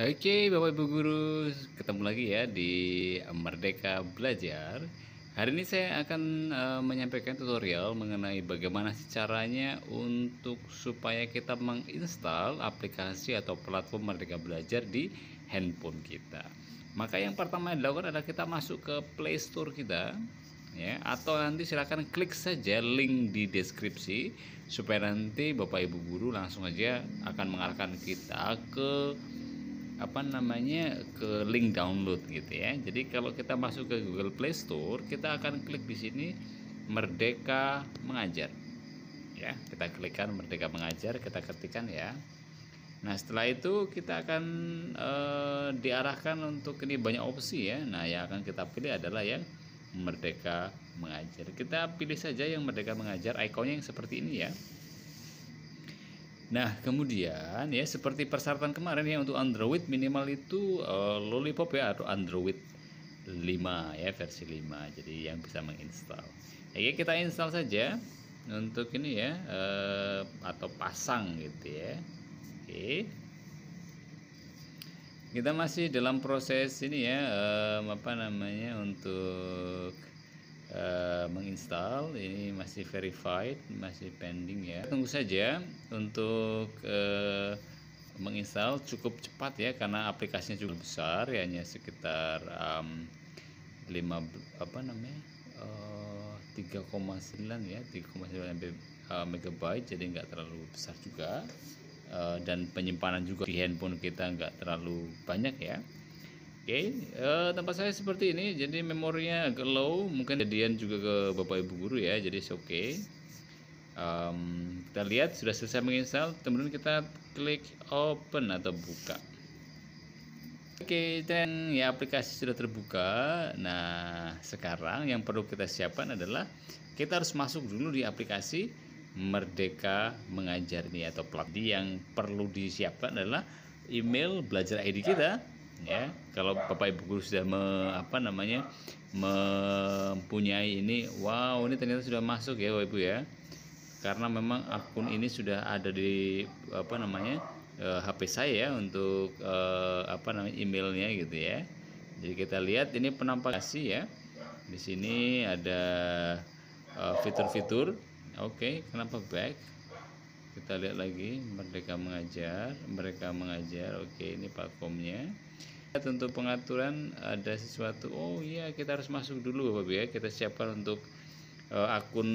Oke, Bapak Ibu Guru, ketemu lagi ya di Merdeka Belajar. Hari ini saya akan e, menyampaikan tutorial mengenai bagaimana caranya untuk supaya kita menginstal aplikasi atau platform Merdeka Belajar di handphone kita. Maka yang pertama yang dilakukan adalah kita masuk ke Play Store kita ya atau nanti silahkan klik saja link di deskripsi supaya nanti Bapak Ibu guru langsung aja akan mengarahkan kita ke apa namanya ke link download gitu ya. Jadi kalau kita masuk ke Google Play Store, kita akan klik di sini Merdeka Mengajar. Ya, kita klikkan Merdeka Mengajar, kita ketikkan ya. Nah, setelah itu kita akan e, diarahkan untuk ini banyak opsi ya. Nah, yang akan kita pilih adalah yang Merdeka Mengajar. Kita pilih saja yang Merdeka Mengajar, ikonnya yang seperti ini ya. Nah, kemudian ya seperti persyaratan kemarin ya untuk Android minimal itu uh, Lollipop ya atau Android 5 ya versi 5. Jadi yang bisa menginstal. Ya, ya kita install saja untuk ini ya uh, atau pasang gitu ya. Oke. Kita masih dalam proses ini ya uh, apa namanya untuk Eh, menginstal ini masih verified masih pending ya tunggu saja untuk uh, menginstal cukup cepat ya karena aplikasinya cukup besar ya hanya sekitar um, 5 apa namanya uh, eh, 3,9 ya 3,9 mb megabyte jadi nggak terlalu besar juga uh, dan penyimpanan juga di handphone kita nggak terlalu banyak ya okay. uh, eh, tempat saya seperti ini jadi memorinya agak low mungkin jadian juga ke bapak ibu guru ya jadi oke okay. um, kita lihat sudah selesai menginstal kemudian kita klik open atau buka Oke, okay, dan ya aplikasi sudah terbuka. Nah, sekarang yang perlu kita siapkan adalah kita harus masuk dulu di aplikasi Merdeka Mengajar ini atau Pelatih yang perlu disiapkan adalah email belajar ID kita ya kalau bapak ibu guru sudah me, apa namanya mempunyai ini wow ini ternyata sudah masuk ya bapak ibu ya karena memang akun ini sudah ada di apa namanya eh, HP saya ya untuk eh, apa namanya emailnya gitu ya jadi kita lihat ini penampakan ya di sini ada eh, fitur-fitur eh, oke okay, kenapa back kita lihat lagi mereka mengajar mereka mengajar oke ini platformnya tentu pengaturan ada sesuatu oh iya kita harus masuk dulu Bapak ya kita siapkan untuk uh, akun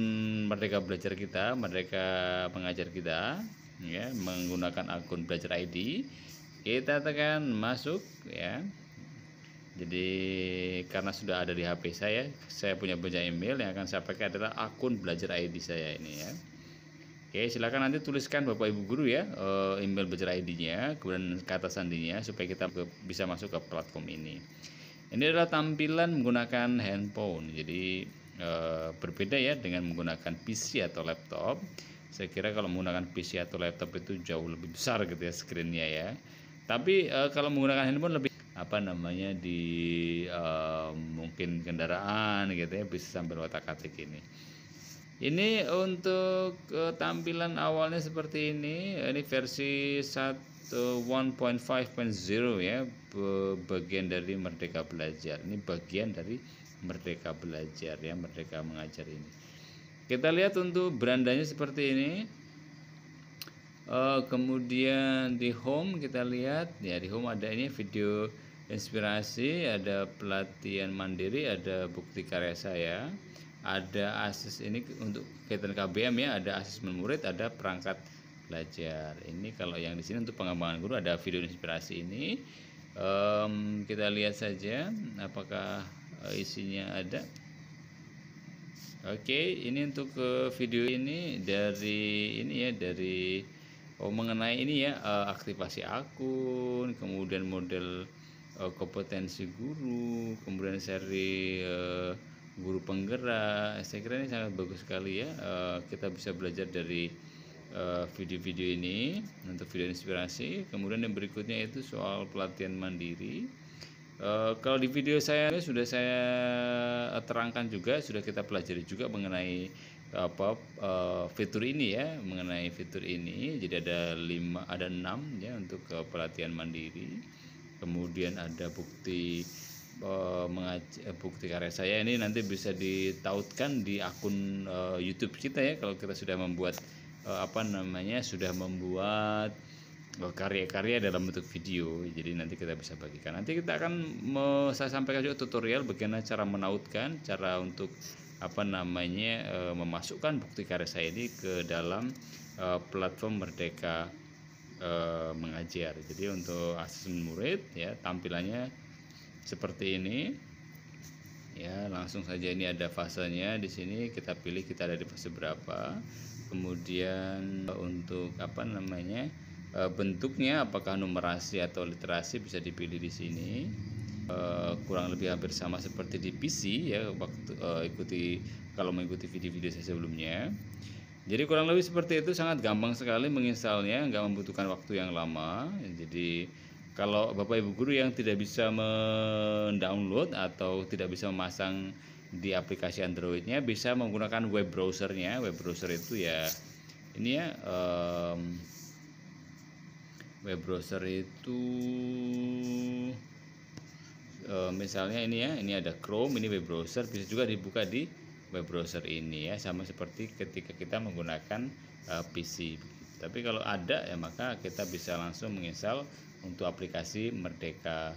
Merdeka Belajar kita mereka Mengajar kita ya menggunakan akun Belajar ID kita tekan masuk ya jadi karena sudah ada di HP saya saya punya banyak email yang akan saya pakai adalah akun Belajar ID saya ini ya Oke, silakan nanti tuliskan Bapak Ibu guru ya eh, email belajar ID-nya, kemudian kata sandinya supaya kita bisa masuk ke platform ini. Ini adalah tampilan menggunakan handphone. Jadi eh, berbeda ya dengan menggunakan PC atau laptop. Saya kira kalau menggunakan PC atau laptop itu jauh lebih besar gitu ya screennya ya. Tapi eh, kalau menggunakan handphone lebih apa namanya di mungkin kendaraan gitu ya bisa sambil otak-atik ini ini untuk uh, tampilan awalnya seperti ini eh, ini versi 1.5.0 ya bagian dari merdeka belajar ini bagian dari merdeka belajar ya merdeka mengajar ini kita lihat untuk berandanya seperti ini uh, kemudian di home kita lihat ya di home ada ini video inspirasi ada pelatihan mandiri ada bukti karya saya ada asis ini untuk kaitan KBM ya ada asis murid ada perangkat belajar ini kalau yang di sini untuk pengembangan guru ada video inspirasi ini um, kita lihat saja apakah eh, isinya ada oke okay, ini untuk ke eh, video ini dari ini ya dari oh mengenai ini ya eh, aktivasi akun kemudian model kompetensi guru kemudian seri uh, guru penggerak eh, saya kira ini sangat bagus sekali ya e, kita bisa belajar dari eh, video-video ini untuk video inspirasi kemudian yang berikutnya itu soal pelatihan mandiri e, kalau di video saya sudah saya terangkan juga sudah kita pelajari juga mengenai apa e, fitur ini ya mengenai fitur ini jadi ada lima ada enam ya untuk pelatihan mandiri kemudian ada bukti uh, bukti karya saya ini nanti bisa ditautkan di akun uh, YouTube kita ya kalau kita sudah membuat uh, apa namanya sudah membuat karya-karya dalam bentuk video jadi nanti kita bisa bagikan nanti kita akan me, saya sampaikan juga tutorial bagaimana cara menautkan cara untuk apa namanya e, memasukkan bukti karya saya ini ke dalam e, platform merdeka e, mengajar jadi untuk asisten murid ya tampilannya seperti ini ya langsung saja ini ada fasenya di sini kita pilih kita ada di fase berapa kemudian eh, untuk apa namanya eh, bentuknya apakah numerasi atau literasi bisa dipilih di sini eh, kurang lebih hampir sama seperti di PC ya waktu ikuti kalau mengikuti video-video saya sebelumnya jadi kurang lebih seperti itu sangat gampang sekali menginstalnya nggak membutuhkan waktu yang lama jadi kalau Bapak Ibu guru yang tidak bisa mendownload atau tidak bisa memasang di aplikasi Androidnya bisa menggunakan web browsernya. Web browser itu ya ini ya um, web browser itu um, misalnya ini ya ini ada Chrome ini web browser bisa juga dibuka di web browser ini ya sama seperti ketika kita menggunakan uh, eh, PC. Tapi kalau ada ya maka kita bisa langsung menginstal untuk aplikasi Merdeka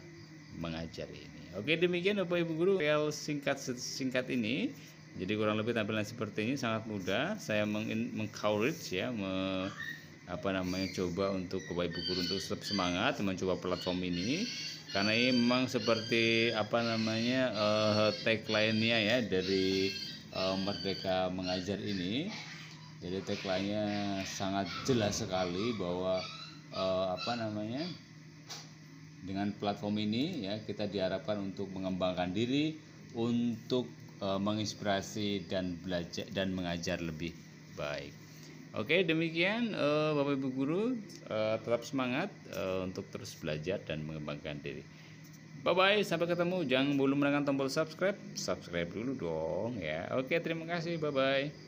Mengajar ini. Oke, demikian Bapak Ibu guru PL singkat singkat ini. Jadi kurang lebih tampilan seperti ini sangat mudah. Saya meng ya me apa namanya coba untuk Bapak Ibu guru untuk tetap semangat mencoba platform ini karena ini memang seperti apa namanya uh, tagline-nya ya dari uh, Merdeka Mengajar ini. Jadi tagline-nya sangat jelas sekali bahwa uh, apa namanya dengan platform ini ya kita diharapkan untuk mengembangkan diri untuk e, menginspirasi dan belajar dan mengajar lebih baik. Oke, demikian e, Bapak Ibu guru e, tetap semangat e, untuk terus belajar dan mengembangkan diri. Bye bye, sampai ketemu. Jangan belum menekan tombol subscribe, subscribe dulu dong ya. Oke, terima kasih. Bye bye.